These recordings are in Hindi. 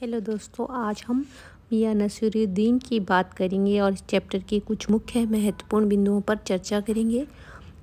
हेलो दोस्तों आज हम मियाँ नसीरुद्दीन की बात करेंगे और इस चैप्टर के कुछ मुख्य महत्वपूर्ण बिंदुओं पर चर्चा करेंगे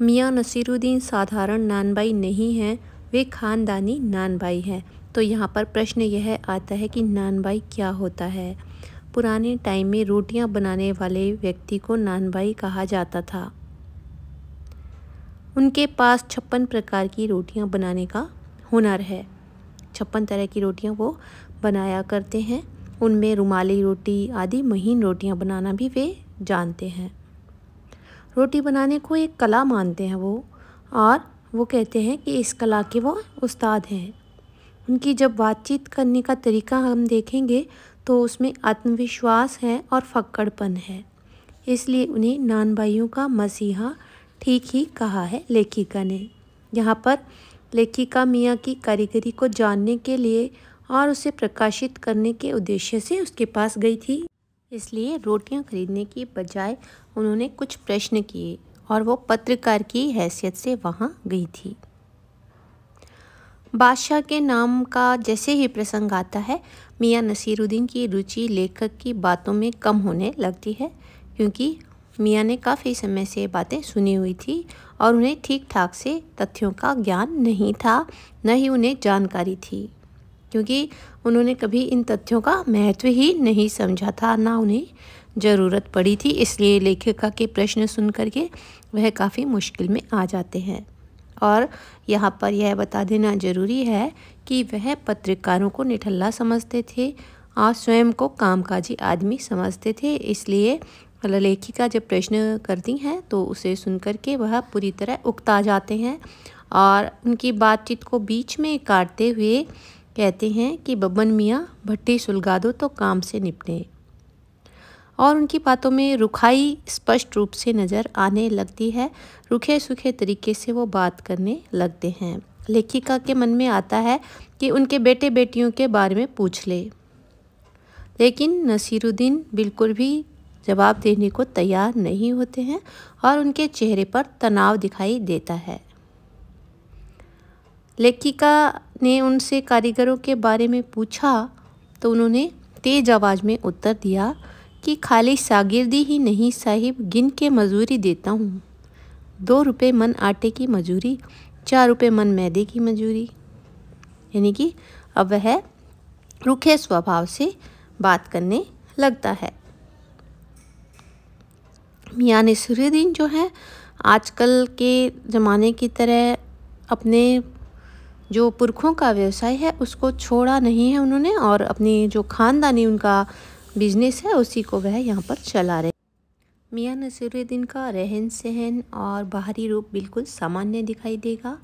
मियाँ नसीरुद्दीन साधारण नानबाई नहीं हैं वे खानदानी नानबाई हैं तो यहाँ पर प्रश्न यह आता है कि नानबाई क्या होता है पुराने टाइम में रोटियाँ बनाने वाले व्यक्ति को नानबाई कहा जाता था उनके पास छप्पन प्रकार की रोटियाँ बनाने का हुनर है छप्पन तरह की रोटियाँ वो बनाया करते हैं उनमें रुमाली रोटी आदि महीन रोटियां बनाना भी वे जानते हैं रोटी बनाने को एक कला मानते हैं वो और वो कहते हैं कि इस कला के वो उस्ताद हैं उनकी जब बातचीत करने का तरीका हम देखेंगे तो उसमें आत्मविश्वास है और फक्कड़पन है इसलिए उन्हें नान भाइयों का मसीहा ठीक ही कहा है लेखिका ने यहाँ पर लेखिका मियाँ की कारीगरी को जानने के लिए और उसे प्रकाशित करने के उद्देश्य से उसके पास गई थी इसलिए रोटियां खरीदने की बजाय उन्होंने कुछ प्रश्न किए और वो पत्रकार की हैसियत से वहाँ गई थी बादशाह के नाम का जैसे ही प्रसंग आता है मियाँ नसीरुद्दीन की रुचि लेखक की बातों में कम होने लगती है क्योंकि मियाँ ने काफ़ी समय से बातें सुनी हुई थी और उन्हें ठीक ठाक से तथ्यों का ज्ञान नहीं था न ही उन्हें जानकारी थी क्योंकि उन्होंने कभी इन तथ्यों का महत्व ही नहीं समझा था ना उन्हें ज़रूरत पड़ी थी इसलिए लेखिका के प्रश्न सुन करके वह काफ़ी मुश्किल में आ जाते हैं और यहाँ पर यह बता देना ज़रूरी है कि वह पत्रकारों को निठल्ला समझते थे और स्वयं को कामकाजी आदमी समझते थे इसलिए लेखिका जब प्रश्न करती हैं तो उसे सुन करके वह पूरी तरह उकता जाते हैं और उनकी बातचीत को बीच में काटते हुए कहते हैं कि बबन मियाँ भट्टी सुलगा दो तो काम से निपटे और उनकी बातों में रुखाई स्पष्ट रूप से नज़र आने लगती है रुखे सूखे तरीके से वो बात करने लगते हैं लेखिका के मन में आता है कि उनके बेटे बेटियों के बारे में पूछ ले लेकिन नसीरुद्दीन बिल्कुल भी जवाब देने को तैयार नहीं होते हैं और उनके चेहरे पर तनाव दिखाई देता है लेखिका ने उनसे कारीगरों के बारे में पूछा तो उन्होंने तेज आवाज़ में उत्तर दिया कि खाली शागिर्दी ही नहीं साहिब गिन के मजूरी देता हूँ दो रुपये मन आटे की मजूरी चार रुपये मन मैदे की मजूरी यानी कि अब वह रुखे स्वभाव से बात करने लगता है मियाँ नसरुद्दीन जो है आजकल के ज़माने की तरह अपने जो पुरखों का व्यवसाय है उसको छोड़ा नहीं है उन्होंने और अपनी जो ख़ानदानी उनका बिजनेस है उसी को वह यहाँ पर चला रहे मियाँ नसीरुद्दीन का रहन सहन और बाहरी रूप बिल्कुल सामान्य दिखाई देगा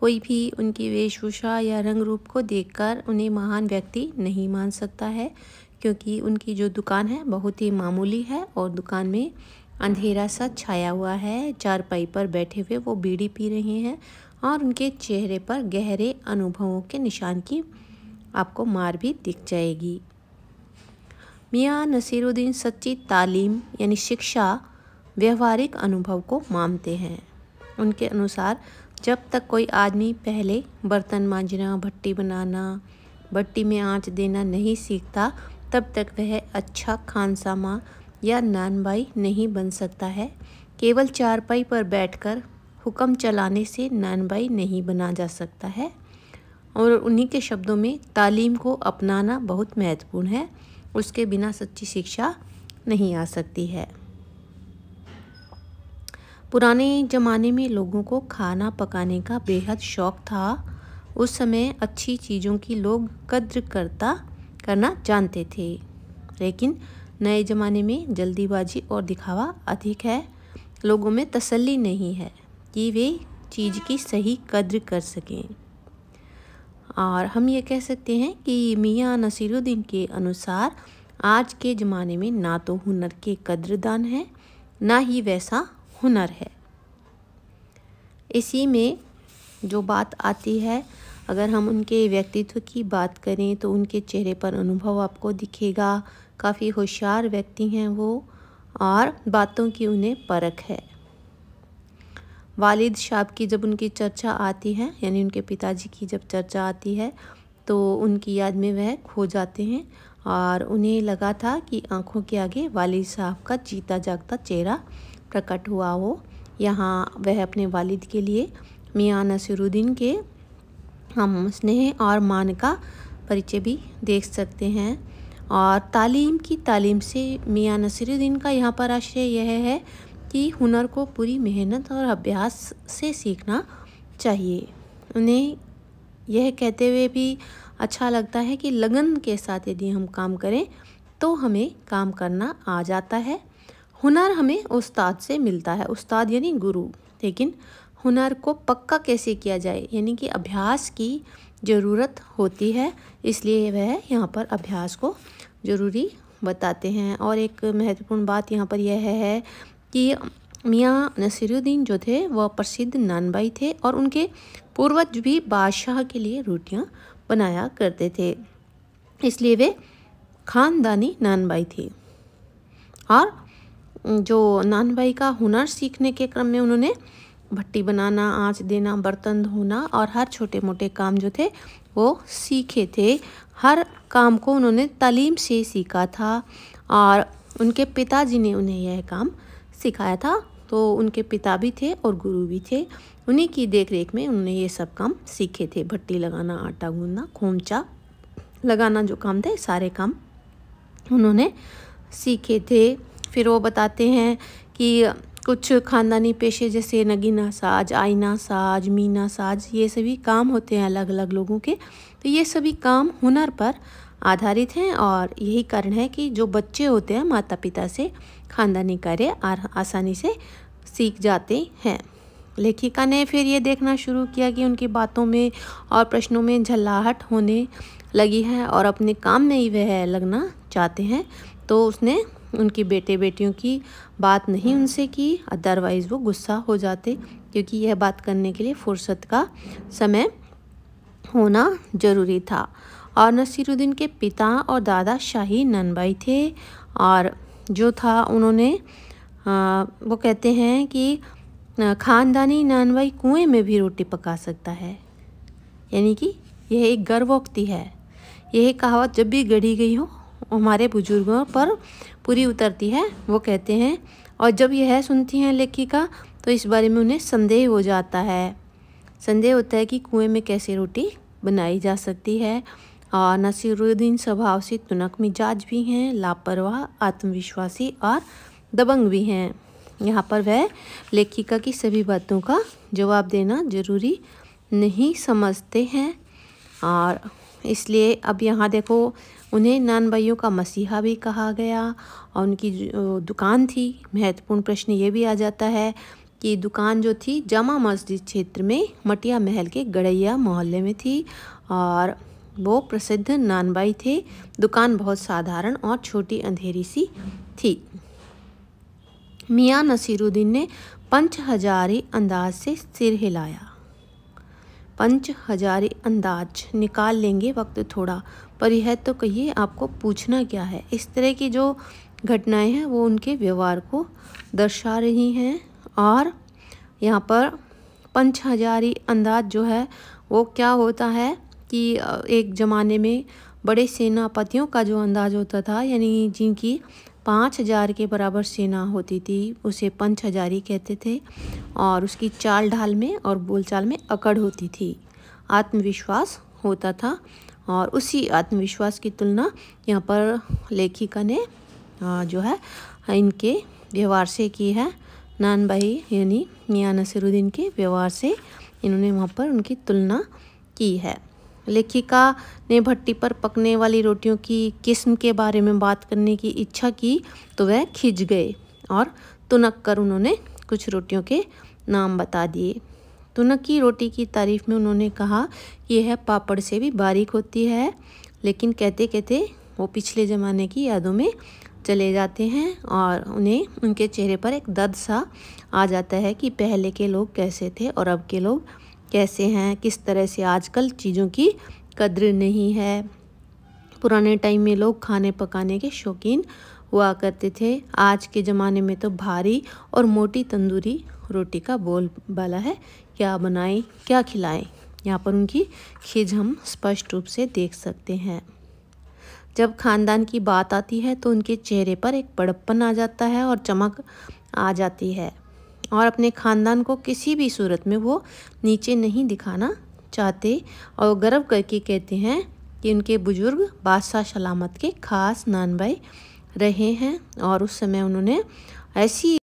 कोई भी उनकी वेशभूषा या रंग रूप को देखकर उन्हें महान व्यक्ति नहीं मान सकता है क्योंकि उनकी जो दुकान है बहुत ही मामूली है और दुकान में अंधेरा सा छाया हुआ है चारपाई पर बैठे हुए वो बीड़ी पी रहे हैं और उनके चेहरे पर गहरे अनुभवों के निशान की आपको मार भी दिख जाएगी मियाँ नसीरुद्दीन सच्ची तालीम यानी शिक्षा व्यवहारिक अनुभव को मानते हैं उनके अनुसार जब तक कोई आदमी पहले बर्तन मांजना भट्टी बनाना भट्टी में आँच देना नहीं सीखता तब तक वह अच्छा खानसामा या नानबाई नहीं बन सकता है केवल चारपाई पर बैठकर हुक्म चलाने से नानबाई नहीं बना जा सकता है और उन्हीं के शब्दों में तालीम को अपनाना बहुत महत्वपूर्ण है उसके बिना सच्ची शिक्षा नहीं आ सकती है पुराने ज़माने में लोगों को खाना पकाने का बेहद शौक़ था उस समय अच्छी चीज़ों की लोग कद्र करता करना जानते थे लेकिन नए ज़माने में जल्दीबाजी और दिखावा अधिक है लोगों में तसल्ली नहीं है कि वे चीज़ की सही कद्र कर सकें और हम ये कह सकते हैं कि मियाँ नसीरुद्दीन के अनुसार आज के ज़माने में ना तो हुनर के कद्रदान है ना ही वैसा हुनर है इसी में जो बात आती है अगर हम उनके व्यक्तित्व की बात करें तो उनके चेहरे पर अनुभव आपको दिखेगा काफ़ी होशियार व्यक्ति हैं वो और बातों की उन्हें परख है वालिद साहब की जब उनकी चर्चा आती है यानी उनके पिताजी की जब चर्चा आती है तो उनकी याद में वह खो जाते हैं और उन्हें लगा था कि आंखों के आगे वालिद साहब का जीता जागता चेहरा प्रकट हुआ हो यहाँ वह अपने वालिद के लिए मियाँ नसरुद्दीन के हम स्नेह और मान का परिचय भी देख सकते हैं और तालीम की तालीम से मियाँ नसरुद्दीन का यहाँ पर आश्रय यह है कि हुनर को पूरी मेहनत और अभ्यास से सीखना चाहिए उन्हें यह कहते हुए भी अच्छा लगता है कि लगन के साथ यदि हम काम करें तो हमें काम करना आ जाता है हुनर हमें उस्ताद से मिलता है उस्ताद यानी गुरु लेकिन हुनर को पक्का कैसे किया जाए यानी कि अभ्यास की ज़रूरत होती है इसलिए वह यहाँ पर अभ्यास को ज़रूरी बताते हैं और एक महत्वपूर्ण बात यहाँ पर यह है कि मियाँ नसीरुद्दीन जो थे वह प्रसिद्ध नानबाई थे और उनके पूर्वज भी बादशाह के लिए रोटियाँ बनाया करते थे इसलिए वे खानदानी नानबाई थी और जो नानबाई का हुनर सीखने के क्रम में उन्होंने भट्टी बनाना आँच देना बर्तन धोना और हर छोटे मोटे काम जो थे वो सीखे थे हर काम को उन्होंने तालीम से सीखा था और उनके पिताजी ने उन्हें यह काम सिखाया था तो उनके पिता भी थे और गुरु भी थे उन्हीं की देखरेख में उन्होंने ये सब काम सीखे थे भट्टी लगाना आटा गूंदना खोमचा लगाना जो काम थे सारे काम उन्होंने सीखे थे फिर वो बताते हैं कि कुछ खानदानी पेशे जैसे नगीना साज आईना साज मीना साज ये सभी काम होते हैं अलग अलग लोगों के तो ये सभी काम हुनर पर आधारित हैं और यही कारण है कि जो बच्चे होते हैं माता पिता से खानदानी कार्य आसानी से सीख जाते हैं लेखिका ने फिर ये देखना शुरू किया कि उनकी बातों में और प्रश्नों में झल्लाहट होने लगी है और अपने काम में ही वह लगना चाहते हैं तो उसने उनकी बेटे बेटियों की बात नहीं उनसे की अदरवाइज़ वो गुस्सा हो जाते क्योंकि यह बात करने के लिए फुर्सत का समय होना ज़रूरी था और नसीरुद्दीन के पिता और दादा शाही ननबाई थे और जो था उन्होंने आ, वो कहते हैं कि ख़ानदानी ननबाई कुएं में भी रोटी पका सकता है यानी कि यह एक गर्वोक्ति है यह कहावत जब भी गढ़ी गई हो हमारे बुजुर्गों पर पूरी उतरती है वो कहते हैं और जब यह सुनती हैं लेखिका तो इस बारे में उन्हें संदेह हो जाता है संदेह होता है कि कुएं में कैसे रोटी बनाई जा सकती है और नसीरुद्दीन स्वभाव से तुनक मिजाज भी हैं लापरवाह आत्मविश्वासी और दबंग भी हैं यहाँ पर वह लेखिका की सभी बातों का जवाब देना ज़रूरी नहीं समझते हैं और इसलिए अब यहाँ देखो उन्हें नान भाइयों का मसीहा भी कहा गया और उनकी दुकान थी महत्वपूर्ण प्रश्न ये भी आ जाता है कि दुकान जो थी जामा मस्जिद क्षेत्र में मटिया महल के गड़ैया मोहल्ले में थी और वो प्रसिद्ध नानबाई थे दुकान बहुत साधारण और छोटी अंधेरी सी थी मियाँ नसीरुद्दीन ने पंच हजारे अंदाज से सिर हिलाया पंच हजारे अंदाज निकाल लेंगे वक्त थोड़ा पर यह तो कहिए आपको पूछना क्या है इस तरह की जो घटनाएं हैं वो उनके व्यवहार को दर्शा रही हैं और यहाँ पर पंच हजारी अंदाज जो है वो क्या होता है कि एक ज़माने में बड़े सेनापतियों का जो अंदाज होता था यानी जिनकी पाँच हज़ार के बराबर सेना होती थी उसे पंच हजारी कहते थे और उसकी चाल ढाल में और बोलचाल में अकड़ होती थी आत्मविश्वास होता था और उसी आत्मविश्वास की तुलना यहाँ पर लेखिका ने जो है इनके व्यवहार से की है नान भाई यानी मियाँ नसरुद्दीन के व्यवहार से इन्होंने वहाँ पर उनकी तुलना की है लेखिका ने भट्टी पर पकने वाली रोटियों की किस्म के बारे में बात करने की इच्छा की तो वह खिंच गए और तुनक कर उन्होंने कुछ रोटियों के नाम बता दिए तुनक की रोटी की तारीफ़ में उन्होंने कहा कि यह पापड़ से भी बारीक होती है लेकिन कहते कहते वो पिछले ज़माने की यादों में चले जाते हैं और उन्हें उनके चेहरे पर एक दर्द सा आ जाता है कि पहले के लोग कैसे थे और अब के लोग कैसे हैं किस तरह से आजकल चीज़ों की कद्र नहीं है पुराने टाइम में लोग खाने पकाने के शौकीन हुआ करते थे आज के ज़माने में तो भारी और मोटी तंदूरी रोटी का बोल बाला है क्या बनाएं क्या खिलाएं यहाँ पर उनकी खिज हम स्पष्ट रूप से देख सकते हैं जब खानदान की बात आती है तो उनके चेहरे पर एक बड़प्पन आ जाता है और चमक आ जाती है और अपने ख़ानदान को किसी भी सूरत में वो नीचे नहीं दिखाना चाहते और गर्व करके कहते हैं कि उनके बुज़ुर्ग बादशाह सलामत के ख़ास नानबाई रहे हैं और उस समय उन्होंने ऐसी